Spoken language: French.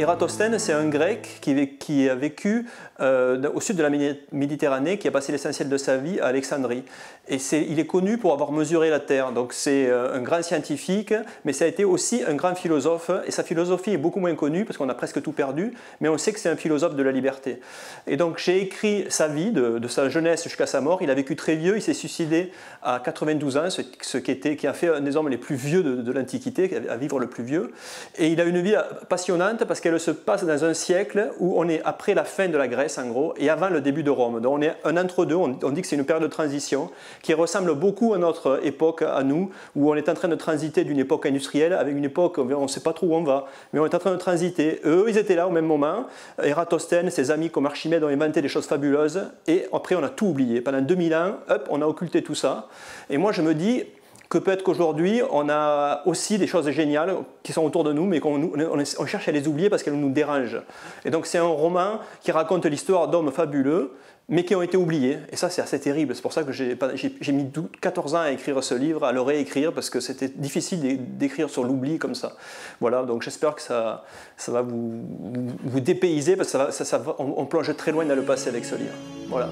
Eratosthène, c'est un grec qui, qui a vécu euh, au sud de la Méditerranée, qui a passé l'essentiel de sa vie à Alexandrie. Et il est connu pour avoir mesuré la Terre. Donc c'est euh, un grand scientifique, mais ça a été aussi un grand philosophe. Et sa philosophie est beaucoup moins connue parce qu'on a presque tout perdu, mais on sait que c'est un philosophe de la liberté. Et donc j'ai écrit sa vie, de, sa jeunesse jusqu'à sa mort. Il a vécu très vieux, il s'est suicidé à 92 ans, ce, qui, était, qui, a fait un des hommes les plus vieux de, de l'Antiquité, à vivre le plus vieux. Et il a une vie euh, passionnante parce que elle se passe dans un siècle où on est après la fin de la Grèce, en gros, et avant le début de Rome. Donc on est un entre-deux, on, dit que c'est une période de transition qui ressemble beaucoup à notre époque, à nous, où on est en train de transiter d'une époque industrielle avec une époque, on ne sait pas trop où on va, mais on est en train de transiter. Eux, ils étaient là au même moment. Eratosthène, ses amis comme Archimède ont inventé des choses fabuleuses, et après on a tout oublié. Pendant 2000 ans, hop, on a occulté tout ça. Et moi je me dis, que peut-être qu'aujourd'hui, on a aussi des choses géniales qui sont autour de nous, mais qu'on cherche à les oublier parce qu'elles nous dérangent. Et donc c'est un roman qui raconte l'histoire d'hommes fabuleux, mais qui ont été oubliés. Et ça, c'est assez terrible. C'est pour ça que j'ai mis 14 ans à écrire ce livre, à le réécrire, parce que c'était difficile d'écrire sur l'oubli comme ça. Voilà, donc j'espère que ça, ça va vous, vous, dépayser, parce qu'on plonge très loin dans le passé avec ce livre. Voilà.